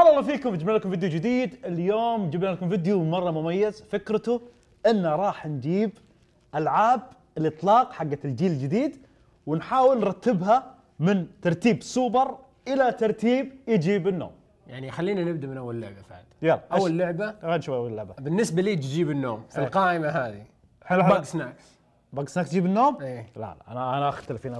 هلا والله فيكم جبنا لكم فيديو جديد اليوم جبنا لكم فيديو مره مميز فكرته ان راح نجيب العاب الاطلاق حقت الجيل الجديد ونحاول نرتبها من ترتيب سوبر الى ترتيب يجيب النوم يعني خلينا نبدا من اول لعبه فهد يلا اول لعبه خلينا اول لعبه بالنسبه لي تجيب النوم في إيه. القائمه هذه حلو باك سناكس باك سناكس تجيب النوم؟ ايه لا لا انا انا اختلف هنا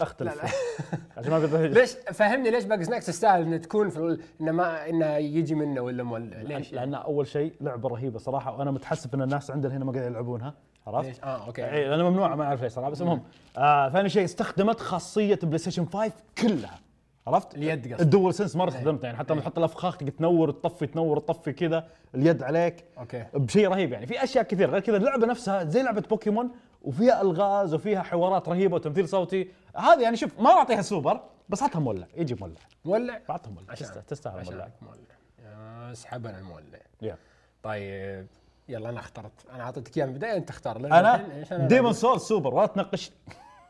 اختلف لا لا. عشان ما بيضحك ليش فهمني ليش باك سناكس تستاهل انه تكون في انه ما انه يجي منه ولا مول ليش؟ لان اول شيء لعبه رهيبه صراحه وانا متحسف ان الناس عندنا هنا ما قاعدين يلعبونها عرفت؟ اه اوكي اي لان ممنوع ما اعرف ليش صراحه بس المهم آه ثاني شيء استخدمت خاصيه بلاي ستيشن 5 كلها عرفت؟ اليد قصدي الدول سنس مره إيه. استخدمتها يعني حتى لما إيه. تحط الافخاخ تنور تطفي تنور تطفي كذا اليد عليك اوكي بشيء رهيب يعني في اشياء كثير غير كذا اللعبه نفسها زي لعبه بوكيمون وفيها الغاز وفيها حوارات رهيبه وتمثيل صوتي هذه يعني شوف ما اعطيها سوبر بس عطها مولع يجي مولع مولع عطها مولع تستاهل مولع مولع اسحب انا المولع طيب يلا انا اخترت انا اعطيتك اياها من البدايه انت اختار انا ديمون سول سوبر ولا تناقشني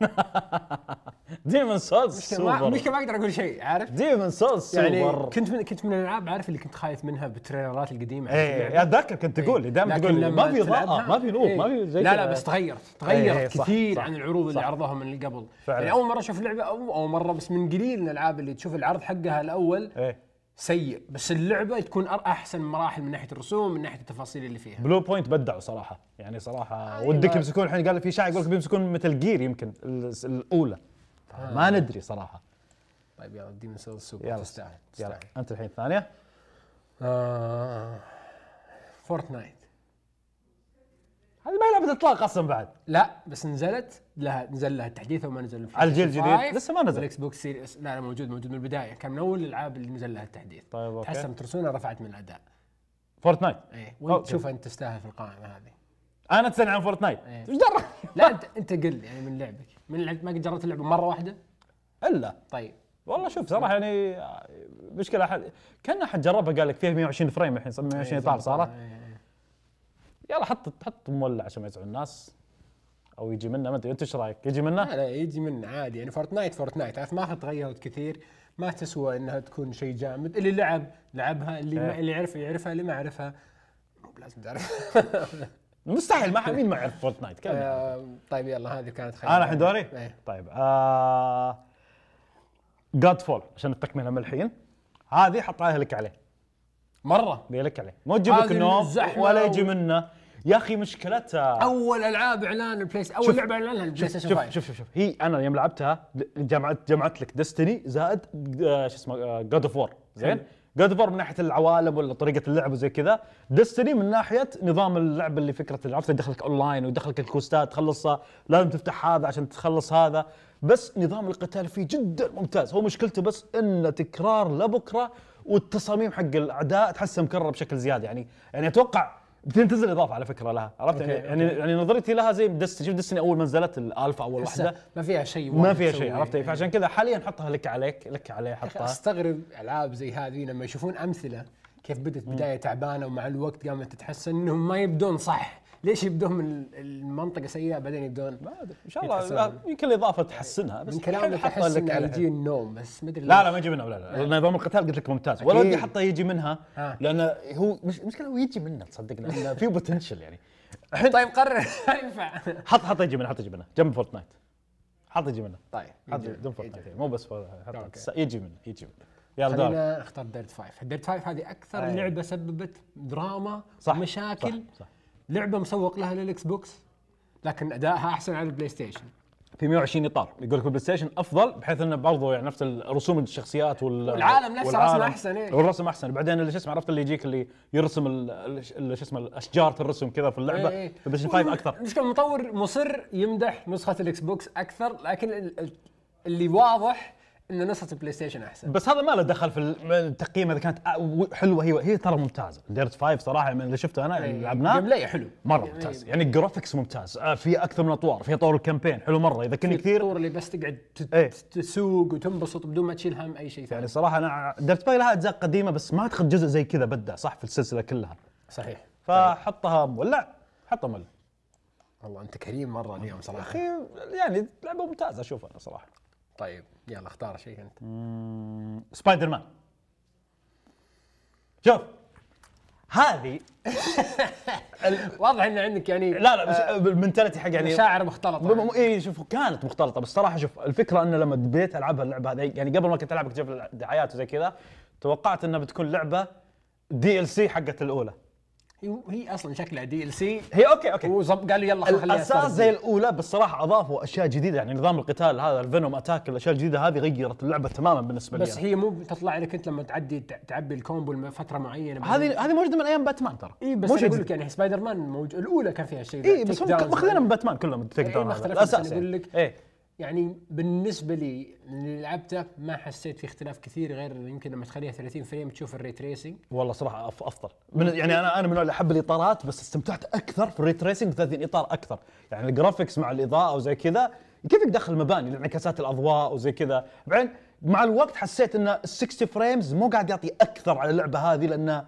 ديمون سولز سوبر مش ما اقدر اقول شيء عارف ديمون سولز يعني سوبر كنت من كنت من الالعاب عارف اللي كنت خايف منها بالتريلرات القديمه اي يعني؟ اتذكر كنت إيه. تقول دائما تقول ما في ضاء ما في نور ما في إيه. زي لا لا بس تغيرت تغيرت ايه كثير صح عن العروض صح اللي عرضوها من اللي قبل يعني فعلا. يعني اول مره اشوف لعبه اول مره بس من قليل الالعاب اللي تشوف العرض حقها الاول ايه سيء بس اللعبه تكون احسن مراحل من ناحيه الرسوم من ناحيه التفاصيل اللي فيها بلو بوينت بدعوا صراحه يعني صراحه آه ودك يمسكون الحين قال في شاعر يقول لك بيمسكون مثل جير يمكن الاولى آه. ما ندري صراحه طيب يلا ديمون سول سوبر تستاهل يلا انت الحين الثانيه آه. فورتنايت هذه ما لعبه اطلاق اصلا بعد لا بس نزلت لها نزل لها التحديث وما نزل على الجيل الجديد لسه ما نزل الاكس بوكس سيريس لا لا موجود موجود من البدايه كان من اول الالعاب اللي نزل لها التحديث طيب اوكي تحسن ترسونا رفعت من الاداء فورتنايت اي وانت تشوف انت تستاهل في القائمه هذه انا اتسال عن فورتنايت إيه. ايش درى لا انت انت قل يعني من لعبك من لعبت ما قد جربت اللعبه مره واحده الا طيب والله شوف صراحه يعني آه، مشكله احد كان احد جربها قال لك فيها 120 فريم الحين 120 اطار إيه، صارت إيه. يلا حط حط مولع عشان ما يزعل الناس او يجي منه ما ادري انت ايش رايك يجي منه؟ لا لا يجي منه عادي يعني فورتنايت فورتنايت عارف ما تغيرت كثير ما تسوى انها تكون شيء جامد اللي لعب لعبها اللي إيه. ما اللي يعرف يعرفها اللي ما يعرفها مو لازم تعرفها مستحيل ما مين ما يعرف فورتنايت نايت آه طيب يلا هذه كانت خير انا الحين دوري؟ ايه. طيب آه جاد فول عشان التكمله من الحين هذه حط عليها لك عليه مره بيلك عليه مو تجيب لك النوم ولا يجي منه يا اخي مشكلتها اول العاب اعلان البلاي اول لعبه اعلانها البلاي ستيشن شوف شوف شوف هي انا يوم لعبتها جمعت جمعت لك ديستني زائد آه، شو اسمه جود اوف وور زين جود اوف وور من ناحيه العوالم ولا طريقه اللعب وزي كذا ديستني من ناحيه نظام اللعب اللي فكره عرفت يدخلك اونلاين ويدخلك الكوستات تخلصها لازم تفتح هذا عشان تخلص هذا بس نظام القتال فيه جدا ممتاز هو مشكلته بس انه تكرار لبكره والتصاميم حق الاعداء تحسها مكرره بشكل زياده يعني يعني اتوقع بتنتزل اضافه على فكره لها عرفت يعني يعني, يعني نظرتي لها زي دست شوف دستني اول ما نزلت الالفا اول واحده ما فيها شيء ما فيها شيء عرفت يعني فعشان كذا حاليا حطها لك عليك لك عليه حطها استغرب العاب زي هذه لما يشوفون امثله كيف بدت بدايه تعبانه ومع الوقت قامت تتحسن انهم ما يبدون صح ليش يبدون من المنطقه سيئه بعدين يبدون ما ادري ان شاء الله يمكن الاضافه تحسنها بس من كلامك احس انه يجي النوم بس ما ادري لا لا ما يجي منها لا لا, لا. نظام القتال قلت لك ممتاز ولا ودي احطه يجي منها آه. لانه هو مش مشكله هو يجي منه تصدق لانه في بوتنشل يعني طيب قرر ينفع حط حط يجي منها حط يجي منها جنب فورتنايت حط يجي منه طيب حط جنب فورتنايت يعني، مو بس يجي منه يجي منه يلا خلينا اختار ديرت فايف، ديرت فايف هذه اكثر أيه. لعبه سببت دراما صح مشاكل صح صح لعبه مسوق لها للاكس بوكس لكن ادائها احسن على البلاي ستيشن في 120 اطار يقول لك البلاي ستيشن افضل بحيث انه برضه يعني نفس رسوم الشخصيات وال والعالم نفسه والعالم رسم احسن ايه والرسم احسن بعدين اللي شو اسمه عرفت اللي يجيك اللي يرسم شو اسمه الاشجار الرسم كذا في اللعبه ايه في البلاي 5 اكثر المشكله المطور مصر يمدح نسخه الاكس بوكس اكثر لكن اللي واضح ان نسخه البلاي ستيشن احسن بس هذا ما له دخل في التقييم اذا كانت حلوه هي هي ترى ممتازه ديرت 5 صراحه من اللي شفته انا اللي لعبناه جيم حلو مره ممتاز إيه. يعني الجرافكس ممتاز آه، في اكثر من اطوار في طور الكامبين حلو مره اذا كنت كثير الطور اللي بس تقعد إيه. تسوق وتنبسط بدون ما تشيل هم اي شيء ثاني يعني صراحه انا ديرت 5 لها اجزاء قديمه بس ما تاخذ جزء زي كذا بدا صح في السلسله كلها صحيح فحطها مولع حطها مولع والله انت كريم مره اليوم صراحه اخي يعني لعبه ممتازه اشوفها انا صراحه طيب يلا اختار شيء انت سبايدر مان شوف هذه واضح ان عندك يعني لا لا آه، المنتاليتي حق يعني مشاعر مختلطه يعني. اي شوف كانت مختلطه بس صراحه شوف الفكره انه لما بديت العبها اللعبه هذه يعني قبل ما كنت العبها كنت الدعايات وزي كذا توقعت انها بتكون لعبه دي ال سي حقت الاولى هي اصلا شكلها دي ال سي هي اوكي اوكي وزب قالوا يلا خليها الاساس زي الاولى بس صراحه اضافوا اشياء جديده يعني نظام القتال هذا الفينوم اتاك الاشياء الجديده هذه غيرت اللعبه تماما بالنسبه لي بس هي مو تطلع لك انت لما تعدي تعبي الكومبو لفتره معينه هذه هذه موجوده من ايام باتمان ترى اي بس اقول لك يعني سبايدر مان موجود الاولى كان فيها شيء اي بس هم ماخذينها من باتمان كلهم التيك داون إيه الاساس اقول يعني. لك إيه يعني بالنسبه لي اللي لعبته ما حسيت في اختلاف كثير غير يمكن لما تخليها 30 فريم تشوف الري تريسنج والله صراحه افضل من يعني انا انا من اللي احب الاطارات بس استمتعت اكثر في الري تريسنج 30 اطار اكثر يعني الجرافكس مع الاضاءه وزي كذا كيف دخل مباني الانعكاسات الاضواء وزي كذا بعدين مع الوقت حسيت ان ال 60 فريمز مو قاعد يعطي اكثر على اللعبه هذه لانه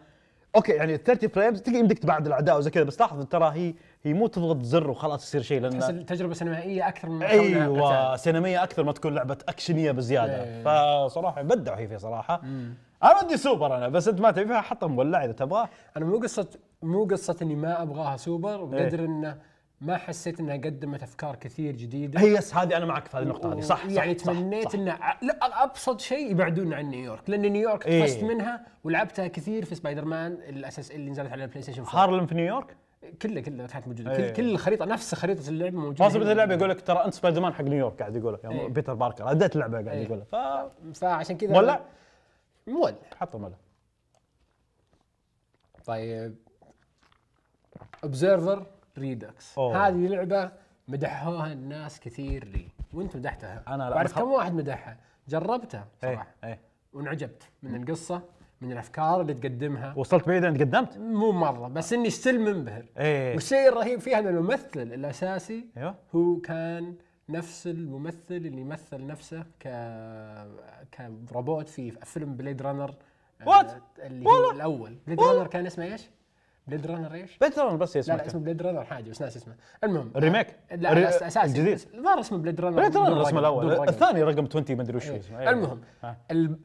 اوكي يعني ال 30 فريمز تلقى يمدك تبعد الاعداء وزي كذا بس لاحظ ترى هي هي مو تضغط زر وخلاص يصير شيء لان تحس التجربه سينمائيه اكثر من ايوه سينمائيه اكثر ما تكون لعبه اكشنيه بزياده أيوة. فصراحه بدعوا هي في صراحه مم. انا ودي سوبر انا بس انت ما تبي فيها حطها مولع اذا تبغى انا مو قصه مو قصه اني ما ابغاها سوبر بقدر إيه؟ انه ما حسيت انها قدمت افكار كثير جديده هي يس هذه انا معك في هذه النقطه هذه صح يعني صح تمنيت انه لا ابسط شيء يبعدون عن نيويورك لان نيويورك طفشت إيه؟ منها ولعبتها كثير في سبايدر مان الاساس اللي نزلت على البلاي ستيشن هارلم في نيويورك كله كله تحت موجود أيه. كل, الخريطه نفس خريطه اللعبه موجوده خاصه اللعبه يقول لك ترى انت سبايدر مان حق نيويورك قاعد يقول يعني أيه. بيتر باركر اديت اللعبه قاعد إيه. يقول ف... فعشان كذا مولع مولع حطه مولع طيب اوبزرفر ريدكس هذه لعبه مدحوها الناس كثير لي وانت مدحتها انا لا بعرف كم واحد مدحها جربتها إيه، صراحه أيه. أيه. وانعجبت من القصه من الافكار اللي تقدمها وصلت بعيد انت قدمت؟ مو مره بس اني ستيل منبهر ايه. والشيء الرهيب فيها ان الممثل الاساسي ايوه. هو كان نفس الممثل اللي مثل نفسه ك كروبوت في فيلم بليد رانر وات اللي هو الاول بليد رانر كان اسمه ايش؟ بليد رانر ايش؟ بليد رانر بس اسمه لا, لا اسمه بليد رانر حاجه بس ناس اسمه المهم الريميك آه، لا الري... اساسي الجديد الظاهر اسمه بليد رانر بليد رانر اسمه الاول الثاني رقم 20 ما ادري وش إيه. اسمه إيه. المهم آه.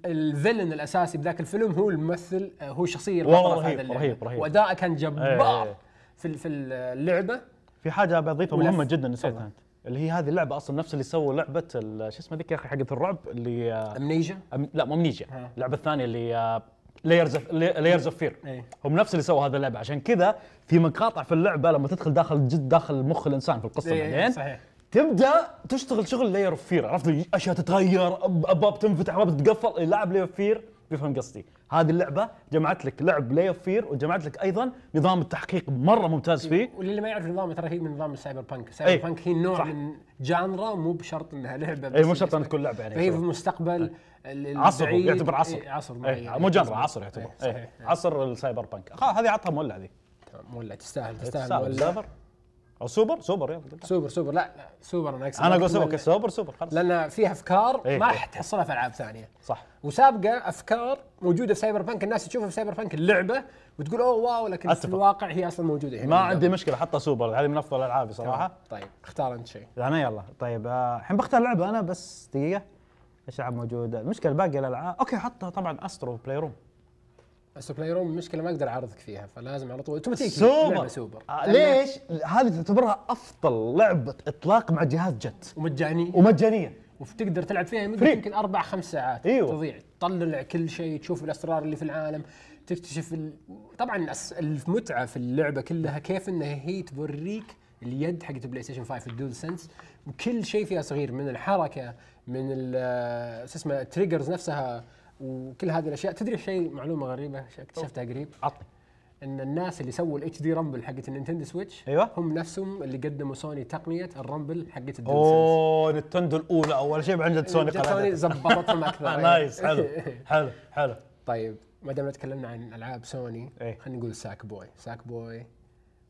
الفيلن الاساسي بذاك الفيلم هو الممثل آه، هو الشخصيه والله رهيب رهيب رهيب واداءه كان إيه، جبار في في اللعبه في حاجه بضيفها مهمه جدا نسيتها انت اللي هي هذه اللعبه اصلا نفس اللي سووا لعبه شو اسمه ذيك يا اخي حقت الرعب اللي امنيجا أم لا مو امنيجا اللعبه الثانيه اللي لايرز لايرز اوف فير هم نفس اللي سووا هذا اللعبه عشان كذا في مقاطع في اللعبه لما تدخل داخل جد داخل مخ الانسان في القصه إيه، إيه، بعدين صحيح تبدا تشتغل شغل لاير اوف فير عرفت اشياء تتغير ابواب تنفتح ابواب تتقفل اللاعب لاير اوف فير بيفهم قصدي هذه اللعبه جمعت لك لعب بلاي اوف فير وجمعت لك ايضا نظام التحقيق مره ممتاز فيه وللي ما يعرف النظام ترى هي من نظام السايبر بانك السايبر ايه بانك هي نوع صح. من جانرا مو بشرط انها لعبه اي مو شرط انها تكون لعبه يعني فهي في المستقبل عصر يعتبر عصر ايه عصر ايه مو جانرا عصر يعتبر ايه ايه. عصر السايبر بانك هذه عطها مولع ذي مولع تستاهل تستاهل, تستاهل مولع او سوبر سوبر يلا سوبر سوبر لا لا سوبر انا اقصد انا اقول سوبر سوبر سوبر خلاص لان فيها افكار إيه، ما إيه. راح تحصلها في العاب ثانيه صح وسابقه افكار موجوده في سايبر بانك الناس تشوفها في سايبر بانك اللعبه وتقول اوه واو لكن أتفق. في الواقع هي اصلا موجوده هنا ما عندي مشكله حطها سوبر هذه من افضل العابي صراحه طيب اختار انت شيء انا يعني يلا طيب آه، الحين بختار لعبه انا بس دقيقه ايش العاب موجوده المشكله باقي الالعاب اوكي حطها طبعا استرو بلاي روم السوبلاي روم المشكله ما اقدر اعرضك فيها فلازم على طول اوتوماتيكي سوبر سوبر آه، ليش؟ هذه تعتبرها افضل لعبه اطلاق مع جهاز جت ومجانيه ومجانيه وتقدر تلعب فيها يمكن اربع خمس ساعات ايوه تضيع تطلع كل شيء تشوف الاسرار اللي في العالم تكتشف ال... طبعا المتعه في اللعبه كلها كيف انها هي توريك اليد حقت البلاي ستيشن 5 الدول سنس وكل شيء فيها صغير من الحركه من شو اسمه التريجرز نفسها وكل هذه الاشياء تدري شيء معلومه غريبه اكتشفتها قريب عطني ان الناس اللي سووا الاتش دي رامبل حقت النينتندو سويتش ايوه هم نفسهم اللي قدموا سوني تقنيه الرامبل حقت الدنسنس اوه نينتندو الاولى اول شيء عند سوني قناه سوني زبطتهم اكثر نايس أيوة. حلو حلو حلو طيب ما دام تكلمنا عن العاب سوني إيه. خلينا نقول ساك بوي ساك بوي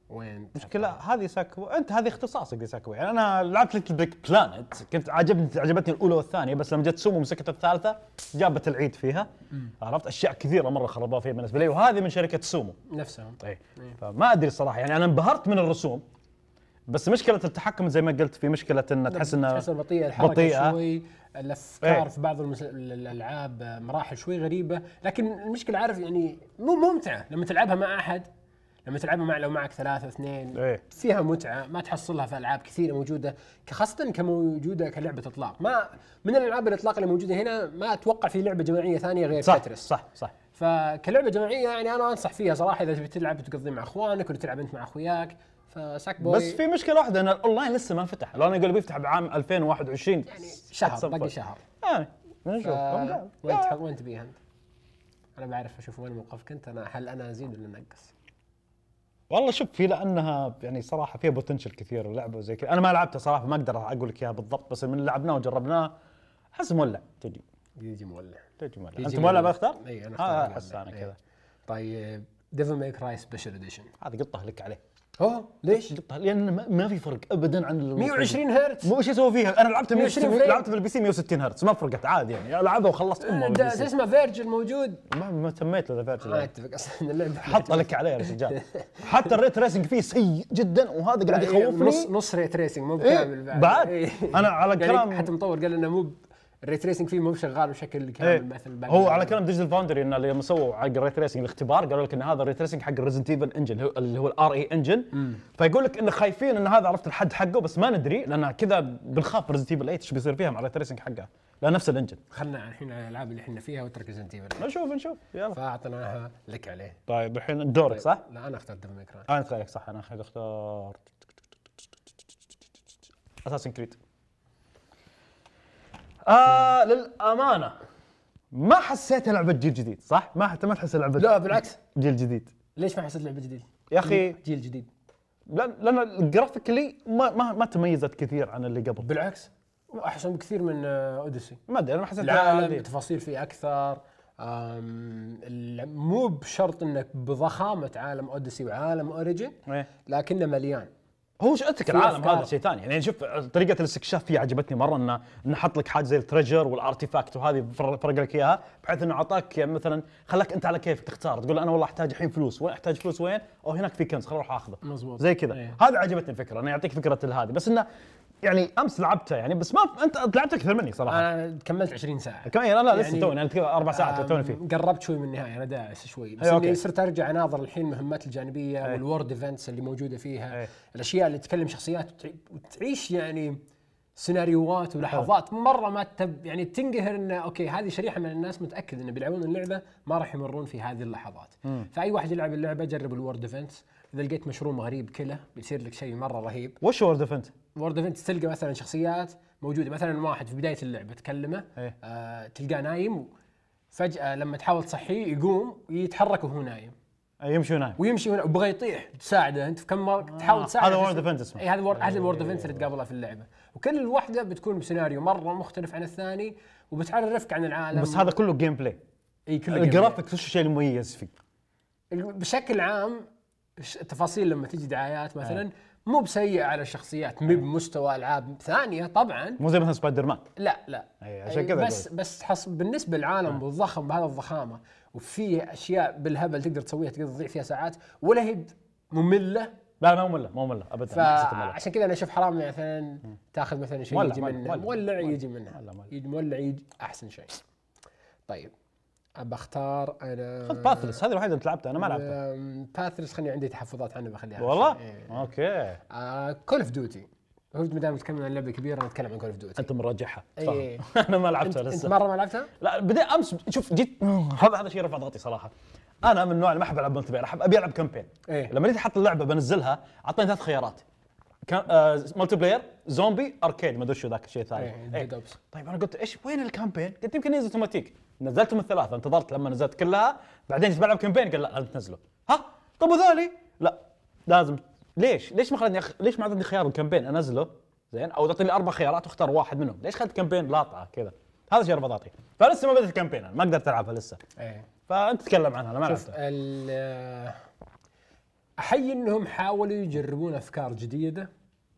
وين مشكلة هذه ساكو انت هذه اختصاصك ساكو يعني انا لعبت ليتل بيك بلانت كنت عجبني عجبتني الاولى والثانية بس لما جت سومو مسكت الثالثة جابت العيد فيها عرفت اشياء كثيرة مرة خربوها فيها بالنسبة لي وهذه من شركة سومو نفسهم اي إيه. فما ادري الصراحة يعني انا انبهرت من الرسوم بس مشكلة التحكم زي ما قلت في مشكلة نعم، انه تحس انه تحس بطيئة الحركة بطيئة شوي الافكار ايه؟ في بعض المس... الالعاب مراحل شوي غريبة لكن المشكلة عارف يعني مو ممتعة لما تلعبها مع احد لما تلعبها مع لو معك ثلاثة اثنين إيه. فيها متعة ما تحصلها في ألعاب كثيرة موجودة خاصة كموجودة كلعبة إطلاق ما من الألعاب الإطلاق اللي موجودة هنا ما أتوقع في لعبة جماعية ثانية غير صح تترس صح صح فكلعبة جماعية يعني أنا أنصح فيها صراحة إذا تبي تلعب وتقضي مع إخوانك ولا تلعب أنت مع أخوياك فساك بوي بس في مشكله واحده ان الاونلاين لسه ما فتح الاونلاين يقول بيفتح بعام 2021 يعني شهر باقي شهر يعني نشوف وين آه. وين تبيها انت؟ انا بعرف اشوف وين موقفك انت انا هل انا ازيد ولا انقص؟ والله شوف في لانها يعني صراحه فيها بوتنشل كثير اللعبه وزي كذا انا ما لعبتها صراحه ما اقدر اقول لك اياها بالضبط بس من لعبناه وجربناه احس مولع تجي يجي مولع تجي مولع انت مولع بختار؟ اي انا آه، اختار احس انا كذا طيب ديفل ميك راي سبيشل اديشن هذا قطه لك عليه اه ليش؟ لان ما في فرق ابدا عن 120 هرتز مو ايش اسوي فيها؟ انا لعبت 120 لعبت بالبي سي 160 هرتز ما فرقت عادي يعني العبها وخلصت امه آه، شو اسمه فيرجل موجود ما ما تميت له فيرجل ما آه، اتفق اصلا اللعبه حط لك عليه يا رجال حتى الريت ريسنج فيه سيء جدا وهذا قاعد يخوفني نص نص ريت ريسنج مو إيه، بكامل بعد بعد إيه. انا على كلام حتى مطور قال انه مو الري تريسنج فيه مو شغال بشكل كامل ايه مثل هو على كلام ديجيتال فاوندري ان لما سووا حق الري تريسنج الاختبار قالوا لك ان هذا الري تريسنج حق الريزنت ايفل انجن اللي هو الار اي انجن فيقول لك انه خايفين ان هذا عرفت الحد حقه بس ما ندري لان كذا بنخاف ريزنت ايفل 8 ايش بيصير فيها مع الريت حقه لا نفس الانجن خلنا الحين الالعاب اللي احنا فيها واترك ريزنت ايفل نشوف نشوف يلا فاعطيناها لك عليه طيب الحين دورك طيب صح؟ لا انا اخترت دبل انا اخترت صح انا اخترت اساسن كريد آه للامانه ما حسيتها لعبه جيل جديد صح؟ ما حتى ما تحس لعبه لا بالعكس جيل جديد ليش ما حسيت لعبه جديد؟ يا اخي جيل جديد لان لان الجرافيكلي ما, ما ما تميزت كثير عن اللي قبل بالعكس احسن بكثير من اوديسي آه، ما ادري انا ما حسيت التفاصيل فيه اكثر مو بشرط انك بضخامه عالم اوديسي وعالم اوريجن لكنه مليان هو شو اترك العالم هذا شيء ثاني يعني شوف طريقه الاستكشاف فيه عجبتني مره انه نحط لك حاجه زي التريجر والارتيفاكت وهذه فرق لك اياها بحيث انه اعطاك يعني مثلا خلاك انت على كيفك تختار تقول انا والله احتاج الحين فلوس وين احتاج فلوس وين او هناك في كنز خل اروح اخذه مزبوط زي كذا إيه. هذا عجبتني الفكره انه يعطيك فكره هذه بس انه يعني امس لعبتها يعني بس ما انت لعبت اكثر مني صراحه انا كملت 20 ساعه كمان انا يعني لسه توني انا كذا اربع ساعات توني فيه قربت شوي من النهايه انا داعس شوي بس أيوة، اني صرت ارجع اناظر الحين المهمات الجانبيه والورد ايفنتس اللي موجوده فيها أي. الاشياء اللي تكلم شخصيات وتعيش يعني سيناريوهات ولحظات مره ما تب يعني تنقهر انه اوكي هذه شريحه من الناس متاكد انه بيلعبون اللعبه ما راح يمرون في هذه اللحظات مم. فاي واحد يلعب اللعبه جرب الورد ايفنتس اذا لقيت مشروم غريب كله بيصير لك شيء مره رهيب وش وورد ايفنت وورد ايفنت تلقى مثلا شخصيات موجوده مثلا واحد في بدايه اللعبه تكلمه ايه؟ آه تلقاه نايم فجاه لما تحاول تصحيه يقوم يتحرك وهو نايم آه، يمشي ونايم ويمشي هناك وبغى يطيح تساعده انت في كم مره تحاول آه، تساعده هذا وورد ايفنت اسمه اي هذا وورد هذا ايفنت إيه، اللي إيه. تقابلها في اللعبه وكل واحده بتكون بسيناريو مره مختلف عن الثاني وبتعرفك عن العالم بس هذا كله جيم بلاي اي كله الجرافيك وش الشيء المميز فيه؟ بشكل عام التفاصيل لما تجي دعايات مثلا إيه. مو بسيئه على الشخصيات مو إيه. بمستوى العاب ثانيه طبعا مو زي مثلا سبايدر مان لا لا أي عشان كذا بس بس حص بالنسبه للعالم آه. بالضخم بهذا الضخامه وفي اشياء بالهبل تقدر تسويها تقدر تضيع فيها ساعات ولا هي ممله لا ما مملة ما مملة ابدا فعشان كذا انا اشوف حرام مثلا تاخذ مثلا شيء يجي منه مولع يجي منه مولع يجي احسن شيء طيب بختار انا خذ باثلس هذه الوحيده اللي لعبتها انا ما لعبتها باثلس خليني عندي تحفظات عنه بخليها والله؟ إيه. اوكي كول اوف ديوتي ما دام نتكلم عن لعبه كبيره نتكلم عن كول اوف ديوتي انت مراجعها اي انا ما لعبتها لسه انت مره ما لعبتها؟ لا بدي امس شوف جيت هذا هذا شيء رفع ضغطي صراحه انا من النوع اللي ما احب العب ملتي بلاير احب ابي العب كامبين إيه؟ لما جيت احط اللعبه بنزلها اعطيني ثلاث خيارات كان آه ملتي بلاير زومبي اركيد ما ادري شو ذاك الشيء الثاني إيه. إيه. طيب انا قلت ايش وين الكامبين؟ قلت يمكن ينزل اوتوماتيك نزلتهم الثلاثه انتظرت لما نزلت كلها بعدين جيت بلعب كامبين قال لا لازم تنزله ها طب وذولي؟ لا لازم ليش؟ ليش ما خلاني أخ... ليش ما اعطيتني خيار الكامبين انزله زين او تعطيني اربع خيارات واختار واحد منهم، ليش خلت كامبين لاطعه كذا؟ هذا شيء ربطاتي فلسه ما بدات الكامبين ما قدرت العبها لسه. ايه فانت تتكلم عنها انا ما شوف احيي انهم حاولوا يجربون افكار جديده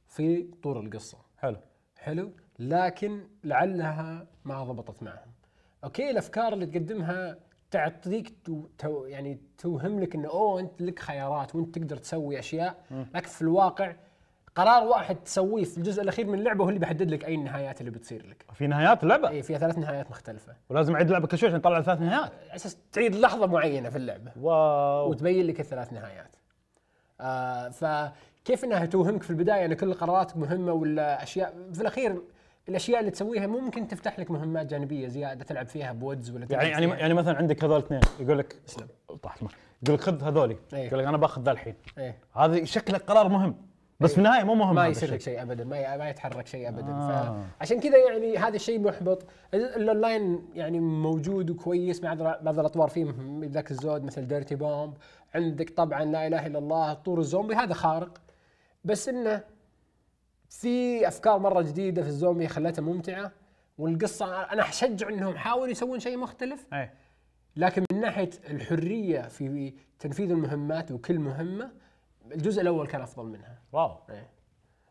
في طور القصه حلو حلو لكن لعلها ما ضبطت معهم اوكي الافكار اللي تقدمها تعطيك تو يعني توهم لك انه اوه انت لك خيارات وانت تقدر تسوي اشياء لكن في الواقع قرار واحد تسويه في الجزء الاخير من اللعبه هو اللي بيحدد لك اي النهايات اللي بتصير لك في نهايات اللعبه اي فيها ثلاث نهايات مختلفه ولازم اعيد اللعبه كل شوي عشان اطلع ثلاث نهايات على اساس تعيد لحظه معينه في اللعبه واو وتبين لك الثلاث نهايات آه فكيف انها توهمك في البدايه ان يعني كل قراراتك مهمه ولا اشياء في الاخير الاشياء اللي تسويها ممكن تفتح لك مهمات جانبيه زياده تلعب فيها بودز ولا يعني يعني يعني مثلا عندك هذول اثنين يقول لك اسلم طاح يقول لك خذ هذولي ايه؟ يقول لك انا باخذ ذا الحين ايه؟ هذا شكله قرار مهم بس في إيه. النهايه مو مهم ما يصير لك شيء ابدا ما ما يتحرك شيء ابدا آه. فعشان كذا يعني هذا الشيء محبط الاونلاين يعني موجود وكويس بعض بعض الاطوار فيه ذاك الزود مثل ديرتي بومب عندك طبعا لا اله الا الله طور الزومبي هذا خارق بس انه في افكار مره جديده في الزومبي خلتها ممتعه والقصه انا اشجع انهم حاولوا يسوون شيء مختلف أي. لكن من ناحيه الحريه في تنفيذ المهمات وكل مهمه الجزء الاول كان افضل منها واو إيه.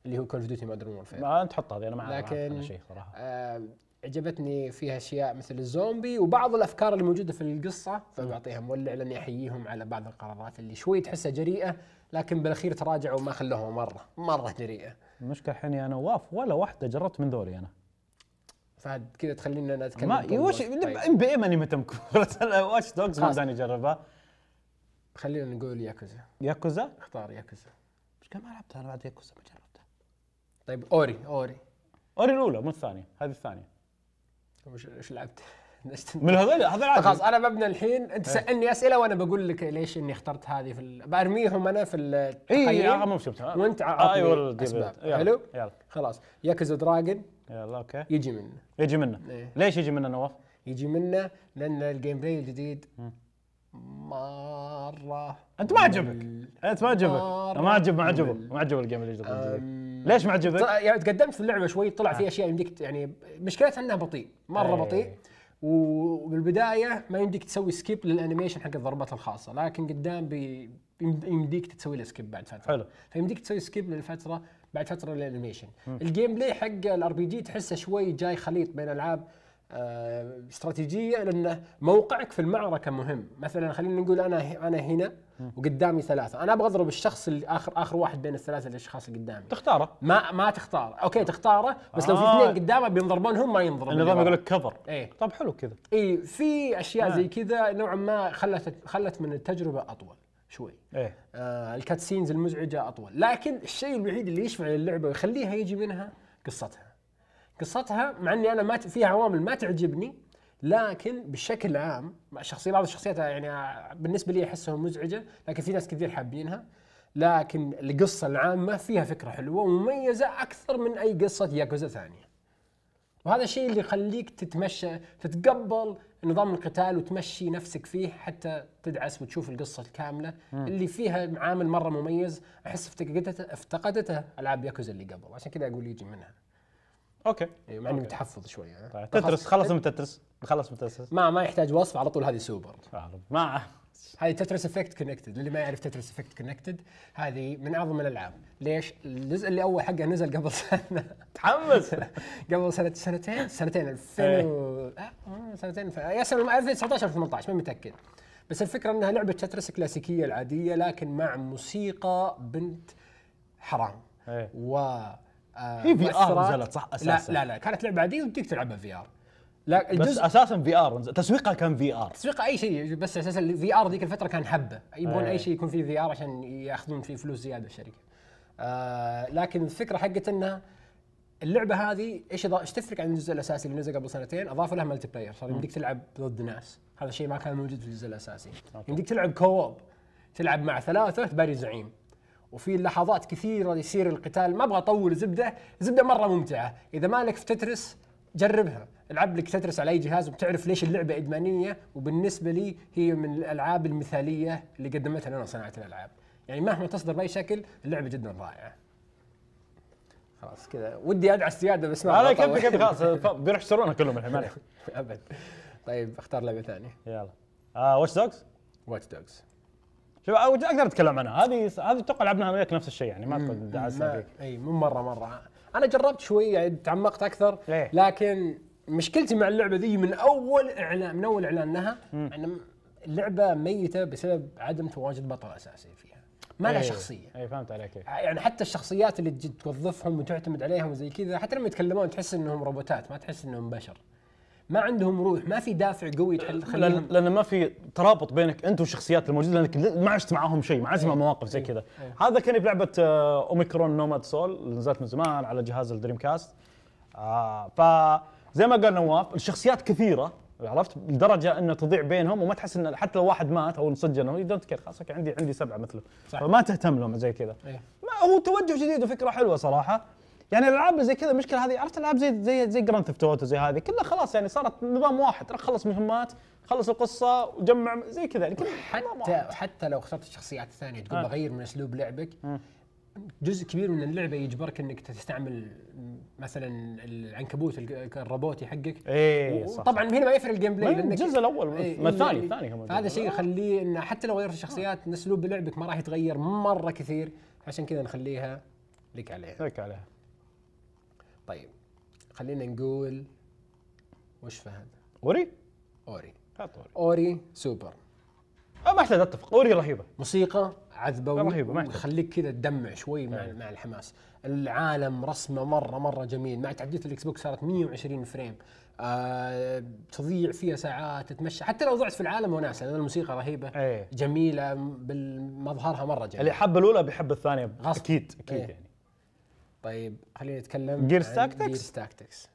اللي هو كول اوف ديوتي مودرن وورفير ما انت حط هذه انا ما لكن شيء صراحه آه عجبتني فيها اشياء مثل الزومبي وبعض الافكار اللي موجوده في القصه فبعطيها مولع لاني احييهم على بعض القرارات اللي شوي تحسها جريئه لكن بالاخير تراجعوا وما خلوها مره مره جريئه المشكله الحين يا نواف ولا واحده جربت من ذولي انا فهد كذا تخلينا نتكلم ما وش ام بي طيب. اي ماني متمكن كره واتش دوجز ما داني اجربها خلينا نقول ياكوزا ياكوزا؟ اختار ياكوزا بس كم لعبتها انا بعد ياكوزا ما جربتها طيب اوري اوري اوري الاولى مو الثانيه هذه الثانيه طيب، وش ايش لعبت؟ من هذول هذول خلاص انا ببنى الحين انت إيه. سالني اسئله وانا بقول لك ليش اني اخترت هذه في ال... برميهم انا في إيه، التقييم اي آه، مو شفتها وانت آه، عاطني أيوة، اسباب حلو؟ يلا خلاص ياكوزا دراجون يلا اوكي يجي منه يجي منه إيه؟ ليش يجي منه نواف؟ يجي منه لان الجيم بلاي الجديد مار انت ما عجبك انت ما عجبك ما عجب ما عجبه ما عجب الجيم اللي ضد ليش ما عجبك؟ يعني تقدمت في اللعبه شوي طلع في آه. اشياء يمديك يعني مشكلتها انها بطيء مره إيه. بطيء وبالبدايه ما يمديك تسوي سكيب للانيميشن حق الضربات الخاصه لكن قدام يمديك تسوي له سكيب بعد فتره حلو فيمديك تسوي سكيب للفتره بعد فتره للانيميشن الجيم بلاي حق الار بي جي تحسه شوي جاي خليط بين العاب آه، استراتيجيه لان موقعك في المعركه مهم مثلا خلينا نقول انا انا هنا وقدامي ثلاثه انا ابغى اضرب الشخص اللي اخر اخر واحد بين الثلاثه الاشخاص اللي قدامي تختاره ما ما تختاره اوكي تختاره بس آه. لو في آه. اثنين قدامه بينضربون هم ما ينضربون النظام يقول لك كفر ايه طب حلو كذا اي في اشياء آه. زي كذا نوعا ما خلت خلت من التجربه اطول شوي ايه آه الكاتسينز المزعجه اطول لكن الشيء الوحيد اللي يشفع للعبه ويخليها يجي منها قصتها قصتها مع اني انا ما فيها عوامل ما تعجبني لكن بشكل عام مع شخصيه بعض الشخصيات يعني بالنسبه لي احسها مزعجه لكن في ناس كثير حابينها لكن القصه العامه فيها فكره حلوه ومميزه اكثر من اي قصه ياكوزا ثانيه وهذا الشيء اللي يخليك تتمشى تتقبل نظام القتال وتمشي نفسك فيه حتى تدعس وتشوف القصه الكامله مم. اللي فيها عامل مره مميز احس افتقدته افتقدته العاب ياكوزا اللي قبل عشان كذا اقول يجي منها اوكي يعني مع اني متحفظ شوي يعني طيب. تترس خلص طيب. من تترس خلص من تترس ما ما يحتاج وصف على طول هذه سوبر ما هذه تترس افكت كونكتد للي ما يعرف تترس افكت كونكتد هذه من اعظم الالعاب ليش الجزء اللي اول حقه نزل قبل سنه تحمس قبل سنه سنتين سنتين 2000 إيه. و... آه، سنتين يا سنه 2019 2018 ما متاكد بس الفكره انها لعبه تترس كلاسيكيه العاديه لكن مع موسيقى بنت حرام إيه. و آه، هي في ار نزلت صح اساسا لا لا لا كانت لعبه عاديه وتقدر تلعبها في ار لا الجزء بس اساسا في ار تسويقها كان في ار تسويقها اي شيء بس اساسا الفي ار ذيك الفتره كان حبه يبغون اي إيه. شيء يكون فيه في ار عشان ياخذون فيه فلوس زياده الشركه آه لكن الفكره حقت انها اللعبه هذه ايش ايش تفرق عن الجزء الاساسي اللي نزل قبل سنتين؟ اضافوا لها ملتي بلاير صار يمديك تلعب ضد ناس هذا الشيء ما كان موجود في الجزء الاساسي يمديك تلعب كووب تلعب مع ثلاثه تباري زعيم وفي لحظات كثيره يصير القتال ما ابغى اطول زبده زبده مره ممتعه اذا مالك في تترس جربها العب لك تترس على اي جهاز وبتعرف ليش اللعبه ادمانيه وبالنسبه لي هي من الالعاب المثاليه اللي قدمتها لنا صناعه الالعاب يعني مهما تصدر باي شكل اللعبه جدا رائعه خلاص كذا ودي ادعس زياده بس ما على كيف كيف خلاص بيروح يشترونها كلهم الحين ابد طيب اختار لعبه ثانيه يلا آه واتش دوجز واتش دوجز شوف اقدر اتكلم عنها هذه هذه اتوقع لعبناها وياك نفس الشيء يعني ما دعس فيه اي مو مره مره انا جربت شوي يعني تعمقت اكثر ليه؟ لكن مشكلتي مع اللعبه ذي من اول اعلان من اول اعلان لها ان اللعبه ميته بسبب عدم تواجد بطل اساسي فيها ما لها إيه. شخصيه اي فهمت عليك إيه. يعني حتى الشخصيات اللي توظفهم وتعتمد عليهم وزي كذا حتى لما يتكلمون تحس انهم روبوتات ما تحس انهم بشر ما عندهم روح ما في دافع قوي تخليهم لان ما في ترابط بينك انت والشخصيات الموجوده لانك ما عشت معاهم شيء ما عشت مع إيه. مواقف زي إيه. كذا إيه. هذا كان بلعبه آه، اوميكرون نوماد سول اللي نزلت من زمان على جهاز الدريم كاست ف آه، فزي ما قال نواف الشخصيات كثيره عرفت لدرجه انه تضيع بينهم وما تحس ان حتى لو واحد مات او انسجن يو دونت كير خلاص عندي عندي سبعه مثله صح. فما تهتم لهم زي كذا هو توجه جديد وفكره حلوه صراحه يعني الالعاب زي كذا المشكله هذه عرفت الالعاب زي زي زي جراند ثيفت اوتو زي هذه كلها خلاص يعني صارت نظام واحد خلص مهمات خلص القصه وجمع زي كذا يعني حتى حتى لو اخترت الشخصيات الثانيه تقول آه. بغير من اسلوب لعبك آه. جزء كبير من اللعبه يجبرك انك تستعمل مثلا العنكبوت الروبوتي حقك ايه صح طبعا هنا ما يفرق الجيم بلاي لانك الجزء الاول إيه، ما إيه، الثاني الثاني هذا شيء يخليه انه حتى لو غيرت الشخصيات اسلوب لعبك ما راح يتغير مره كثير عشان كذا نخليها لك عليها لك عليها طيب خلينا نقول وش فهد؟ اوري؟ اوري اوري اوري سوبر آه، ما احتاج اتفق اوري رهيبه موسيقى عذبه رهيبه ما تخليك كذا تدمع شوي مع نعم. مع الحماس العالم رسمه مره مره جميل مع تعديل الاكس بوكس صارت 120 فريم آه تضيع فيها ساعات تتمشى حتى لو ضعت في العالم وناس لان الموسيقى رهيبه أيه. جميله مظهرها مره جميل اللي حب الاولى بيحب الثانيه غصب. اكيد اكيد أيه. يعني طيب خلينا نتكلم جيرز تاكتكس جيرز تاكتكس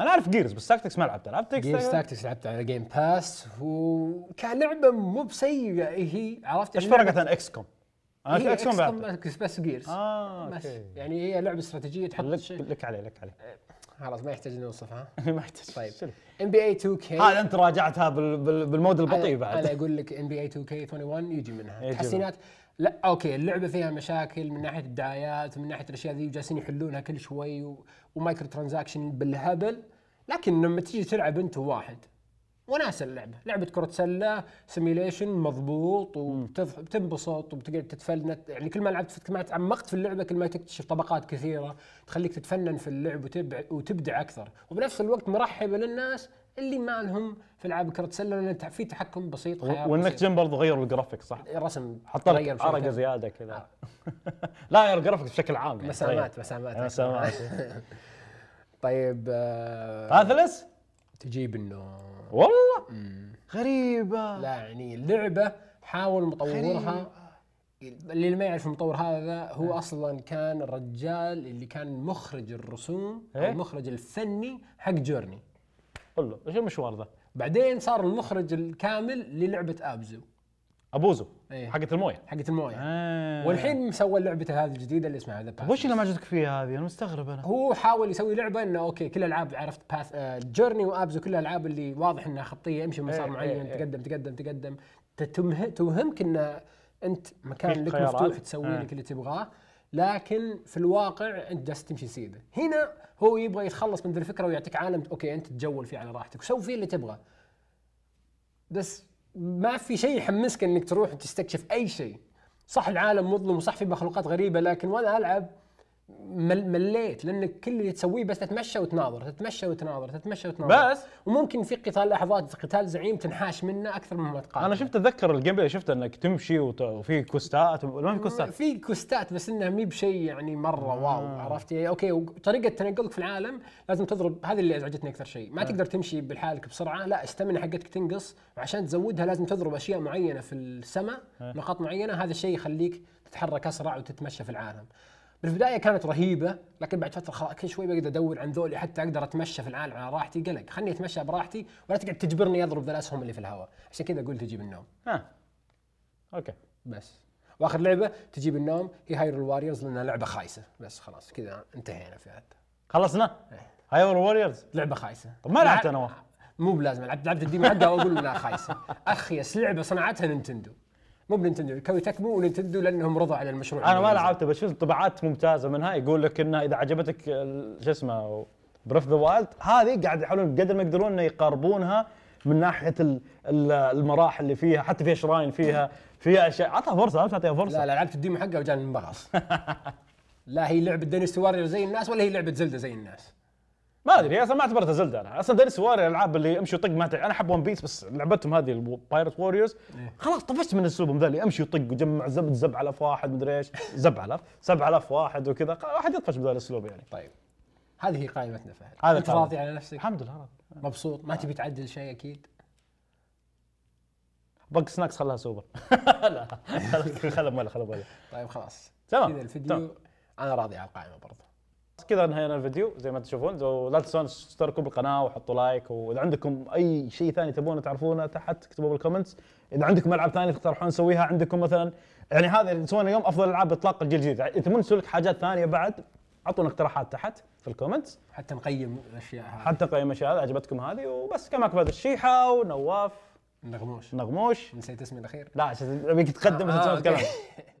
انا اعرف جيرز بس تاكتكس ما لعبته لعبت جيرز تاكتكس لعبت على جيم باس وكان لعبه مو بسيئه هي إيه، عرفت ايش يعني فرقت عن اكس كوم؟ انا اكس إيه، كوم بس بس جيرز اه بس أوكي. يعني هي لعبه استراتيجيه تحط لك, شيء. لك عليه لك عليه آه، خلاص ما يحتاج نوصفها ما يحتاج طيب ام بي اي 2 كي هذا انت راجعتها بالمود البطيء بعد انا اقول لك ام بي اي 2 كي 21 يجي منها تحسينات لا اوكي اللعبه فيها مشاكل من ناحيه الدعايات ومن ناحيه الاشياء ذي وجالسين يحلونها كل شوي و... ومايكرو ترانزاكشن بالهبل لكن لما تيجي تلعب انت وواحد وناس اللعبه لعبه كره سله سيميليشن مضبوط وبتنبسط وبتقعد تتفنن يعني كل ما لعبت كل ما تعمقت في اللعبه كل ما تكتشف طبقات كثيره تخليك تتفنن في اللعب وتبدع اكثر وبنفس الوقت مرحبه للناس اللي ما لهم في العاب كره السله لان في تحكم بسيط خيار وانك جيم برضه غيروا الجرافيك صح؟ الرسم حط لك زياده كذا آه. لا غير الجرافيك بشكل عام يعني مسامات مسامات آه، مسامات طيب آه اثلس تجيب النوم والله غريبه لا يعني اللعبه حاول مطورها اللي ما يعرف المطور هذا هو أه. اصلا كان الرجال اللي كان مخرج الرسوم أه؟ إيه. المخرج الفني حق جورني كله ايش المشوار ذا بعدين صار المخرج الكامل للعبه ابزو ابوزو ايه. حقت المويه حقت المويه آه. والحين مسوى لعبته هذه الجديده اللي اسمها ذا باث وش اللي ما عجبتك فيها هذه انا مستغرب انا هو حاول يسوي لعبه انه اوكي كل الالعاب عرفت باث جورني جيرني وابزو كل الالعاب اللي واضح انها خطيه امشي إيه، مسار ايه. معين ايه. تقدم تقدم تقدم توهمك انه انت مكان لك مفتوح تسوي اه لك اللي تبغاه لكن في الواقع انت جالس تمشي سيده هنا هو يبغى يتخلص من ذي الفكره ويعطيك عالم اوكي انت تجول فيه على راحتك وسوي فيه اللي تبغاه بس ما في شيء يحمسك انك تروح تستكشف اي شيء صح العالم مظلم وصح في مخلوقات غريبه لكن وانا العب مليت لان كل اللي تسويه بس تتمشى وتناظر تتمشى وتناظر تتمشى وتناظر بس وممكن في قتال لحظات قتال زعيم تنحاش منه اكثر مما تقاتل انا شفت اتذكر الجيم بلاي شفت انك تمشي وفي كوستات ولا في كوستات في كوستات بس انها مي بشيء يعني مره آه. واو عرفت يعني اوكي وطريقه تنقلك في العالم لازم تضرب هذه اللي ازعجتني اكثر شيء ما آه. تقدر تمشي بالحالك بسرعه لا استمنه حقتك تنقص وعشان تزودها لازم تضرب اشياء معينه في السماء آه. نقاط معينه هذا الشيء يخليك تتحرك اسرع وتتمشى في العالم بالبدايه كانت رهيبه لكن بعد فتره خلاص كل شوي بقدر ادور عن ذولي حتى اقدر اتمشى في العالم على راحتي قلق خلني اتمشى براحتي ولا تقعد تجبرني اضرب ذا الاسهم اللي في الهواء عشان كذا اقول تجيب النوم ها اوكي بس واخر لعبه تجيب النوم هي هايرو واريورز لانها لعبه خايسه بس خلاص كذا انتهينا فيها خلصنا هايرو واريورز لعبه خايسه طب ما لعبت انا واحد مو بلازم لعبت لعبت الديمو حقها واقول انها خايسه اخيس لعبه صنعتها نينتندو مو بننتندو كانوا تكمو وننتندو لانهم رضوا على المشروع انا ما لعبته بس شفت طبعات ممتازه منها يقول لك انه اذا عجبتك شو اسمه بريف ذا وايلد هذه قاعد يحاولون قدر ما يقدرون انه يقربونها من ناحيه المراحل اللي فيها حتى فيها شراين فيها فيها اشياء عطها فرصه لا تعطيها فرصه لا لا لعبت الديمو حقها وجاني المبغص لا هي لعبه دينيس وارير زي الناس ولا هي لعبه زلده زي الناس ما ادري اصلا ما اعتبرتها زلده انا اصلا داري سواري الالعاب اللي امشي وطق ما انا احب ون بيس بس لعبتهم هذه البايرت ووريرز خلاص طفشت من اسلوبهم ذا اللي امشي وطق وجمع زب زب على واحد مدري ايش زب على 7000 واحد وكذا واحد يطفش بهذا الاسلوب يعني طيب هذه هي قائمتنا فهد هذا انت راضي على نفسك الحمد لله مبسوط ما تبي تعدل شيء اكيد بق سناكس خلاها سوبر لا خلا خلا طيب خلاص تمام كذا الفيديو انا راضي على القائمه برضه كذا انهينا الفيديو زي ما تشوفون لا تنسون تشتركوا بالقناه وحطوا لايك واذا عندكم اي شيء ثاني تبون تعرفونه تحت اكتبوه بالكومنتس اذا عندكم العاب ثانيه تقترحون نسويها عندكم مثلا يعني هذا اللي سوينا اليوم افضل العاب اطلاق الجيل الجديد يعني تبون نسوي لك حاجات ثانيه بعد اعطونا اقتراحات تحت في الكومنتس حتى نقيم الاشياء هذه حتى نقيم الاشياء هذه عجبتكم هذه وبس كان معكم الشيحه ونواف نغموش نغموش نسيت اسمي الاخير لا ابيك تقدم آه, آه تسوي الكلام